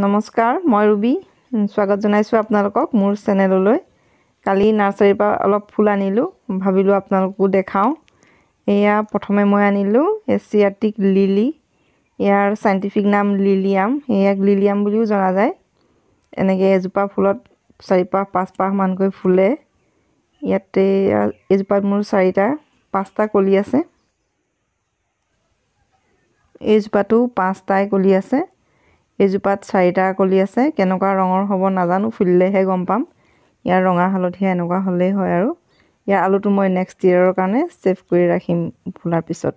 নমস্কাৰ মই ৰুবি স্বাগত জনাইছোঁ আপোনালোকক মোৰ চেনেললৈ কালি নাৰ্চাৰীৰ পৰা অলপ ফুল আনিলোঁ ভাবিলোঁ আপোনালোককো দেখাওঁ এয়া প্ৰথমে মই আনিলোঁ এছিয়াটিক লিলি ইয়াৰ চাইণ্টিফিক নাম লিলিয়াম এয়াক লিলিয়াম বুলিও জনা যায় এনেকৈ এজোপা ফুলত চাৰিপাহ পাঁচপাহমানকৈ ফুলে ইয়াতে এজোপাত মোৰ চাৰিটা পাঁচটা কলি আছে এইজোপাতো পাঁচটাই কলি আছে এইজোপাত চাৰিটা কলি আছে কেনেকুৱা ৰঙৰ হ'ব নাজানো ফুলিলেহে গম পাম ইয়াৰ ৰঙা হালধীয়া এনেকুৱা হ'লেই হয় আৰু ইয়াৰ আলুটো মই নেক্সট ইয়েৰৰ কাৰণে ছেভ কৰি ৰাখিম ফুলাৰ পিছত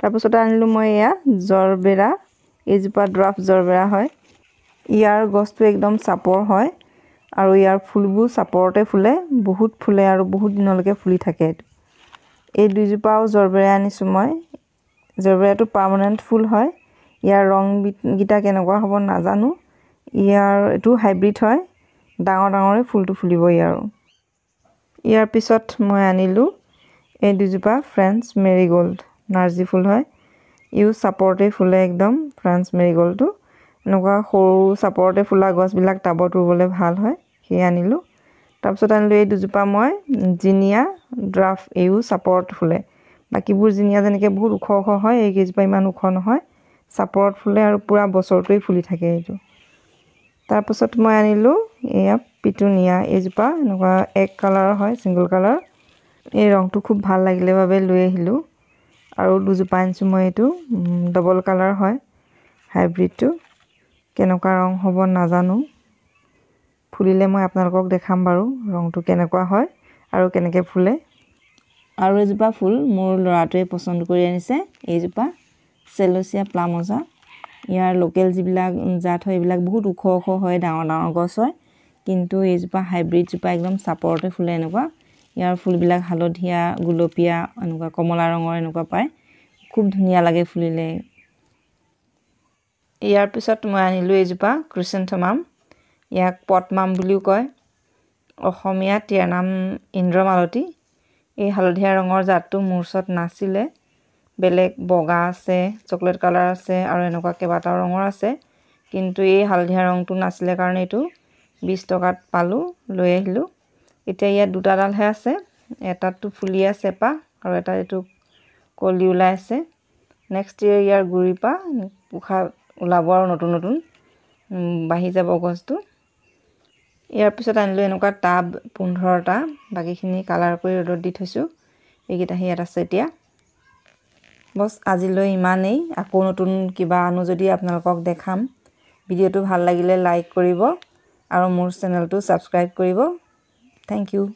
তাৰপিছতে আনিলোঁ মই এয়া জৰবেৰা এইজোপা ড্ৰাফ জৰবেৰা হয় ইয়াৰ গছটো একদম চাপৰ হয় আৰু ইয়াৰ ফুলবোৰ চাপৰতে ফুলে বহুত ফুলে আৰু বহুত দিনলৈকে ফুলি থাকে এই দুইজোপাও জৰবেৰাই আনিছোঁ মই জৰবেৰাটো পাৰ্মানেণ্ট ফুল হয় ইয়াৰ ৰংকেইটা কেনেকুৱা হ'ব নাজানো ইয়াৰ এইটো হাইব্ৰিড হয় ডাঙৰ ডাঙৰে ফুলটো ফুলিব ইয়াৰো ইয়াৰ পিছত মই আনিলোঁ এই দুজোপা ফ্ৰেঞ্চ মেৰিগ'ল্ড নাৰ্জি ফুল হয় ইও চাপৰতেই ফুলে একদম ফ্ৰেঞ্চ মেৰিগ'ল্ডটো এনেকুৱা সৰু চাপৰতে ফুলা গছবিলাক টাবত ৰুবলৈ ভাল হয় সেই আনিলোঁ তাৰপিছত আনিলোঁ এই দুজোপা মই জিনিয়া ড্ৰাফ এইও চাপৰত ফুলে বাকীবোৰ জিনিয়া যেনেকৈ বহুত ওখ ওখ হয় এইকেইজোপা ইমান ওখ নহয় চাপৰত ফুলে আৰু পূৰা বছৰটোৱেই ফুলি থাকে এইটো তাৰপাছত মই আনিলোঁ এয়া পিটুনিয়া এইজোপা এনেকুৱা এক কালাৰৰ হয় ছিংগল কালাৰ এই ৰংটো খুব ভাল লাগিলে বাবে লৈ আহিলোঁ আৰু দুজোপা আনিছোঁ মই এইটো ডবল কালাৰ হয় হাইব্ৰিডটো কেনেকুৱা ৰং হ'ব নাজানো ফুলিলে মই আপোনালোকক দেখাম বাৰু ৰংটো কেনেকুৱা হয় আৰু কেনেকৈ ফুলে আৰু এজোপা ফুল মোৰ ল'ৰাটোৱে পচন্দ কৰি আনিছে এইজোপা চেলচিয়া প্লামজা ইয়াৰ লোকেল যিবিলাক জাত হয় এইবিলাক বহুত ওখ ওখ হয় ডাঙৰ ডাঙৰ গছ হয় কিন্তু এইজোপা হাইব্ৰিডজোপা একদম চাপৰতে ফুলে এনেকুৱা ইয়াৰ ফুলবিলাক হালধীয়া গোলপীয়া এনেকুৱা কমলা ৰঙৰ এনেকুৱা পায় খুব ধুনীয়া লাগে ফুলিলে ইয়াৰ পিছত মই আনিলোঁ এইজোপা ক্ৰিচেণ্টমাম ইয়াক পদমাম বুলিও কয় অসমীয়াত ইয়াৰ নাম ইন্দ্ৰমালতী এই হালধীয়া ৰঙৰ জাতটো মোৰ ওচৰত নাছিলে বেলেগ বগা আছে চকলেট কালাৰ আছে আৰু এনেকুৱা কেইবাটাও ৰঙৰ আছে কিন্তু এই হালধীয়া ৰংটো নাছিলে কাৰণে এইটো বিছ টকাত পালোঁ লৈ আহিলোঁ এতিয়া ইয়াত দুটাডালহে আছে এটাটো ফুলি আছে পা আৰু এটা এইটো কলি ওলাই আছে নেক্সট ইয়েৰ ইয়াৰ গুৰিৰপৰা পোখা ওলাব আৰু নতুন নতুন বাঢ়ি যাব গছটো ইয়াৰ পিছত আনিলোঁ এনেকুৱা টাব পোন্ধৰটা বাকীখিনি কালাৰ কৰি ৰ'দত দি থৈছোঁ এইকেইটাহে ইয়াত আছে এতিয়া বচ আজিলৈ ইমানেই আকৌ নতুন কিবা আনো যদি আপোনালোকক দেখাম ভিডিঅ'টো ভাল লাগিলে লাইক কৰিব আৰু মোৰ চেনেলটো ছাবস্ক্ৰাইব কৰিব থেংক ইউ